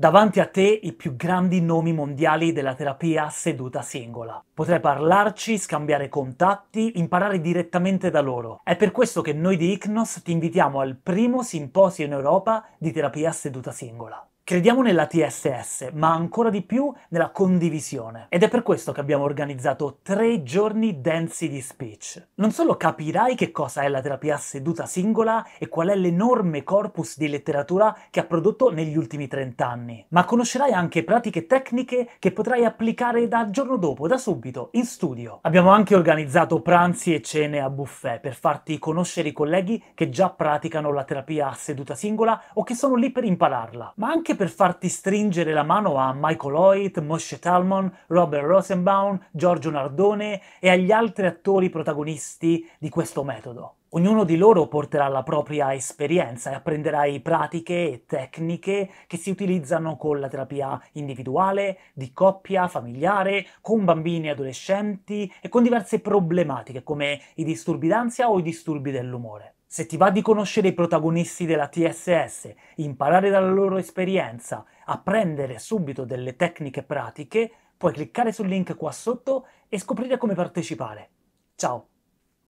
Davanti a te i più grandi nomi mondiali della terapia seduta singola. Potrai parlarci, scambiare contatti, imparare direttamente da loro. È per questo che noi di ICNOS ti invitiamo al primo simposio in Europa di terapia seduta singola. Crediamo nella TSS, ma ancora di più nella condivisione. Ed è per questo che abbiamo organizzato tre giorni densi di speech. Non solo capirai che cosa è la terapia seduta singola e qual è l'enorme corpus di letteratura che ha prodotto negli ultimi 30 anni, ma conoscerai anche pratiche tecniche che potrai applicare dal giorno dopo, da subito, in studio. Abbiamo anche organizzato pranzi e cene a buffet per farti conoscere i colleghi che già praticano la terapia seduta singola o che sono lì per impararla, ma anche per farti stringere la mano a Michael Hoyt, Moshe Talmon, Robert Rosenbaum, Giorgio Nardone e agli altri attori protagonisti di questo metodo. Ognuno di loro porterà la propria esperienza e apprenderai pratiche e tecniche che si utilizzano con la terapia individuale, di coppia, familiare, con bambini e adolescenti e con diverse problematiche come i disturbi d'ansia o i disturbi dell'umore. Se ti va di conoscere i protagonisti della TSS, imparare dalla loro esperienza, apprendere subito delle tecniche pratiche, puoi cliccare sul link qua sotto e scoprire come partecipare. Ciao!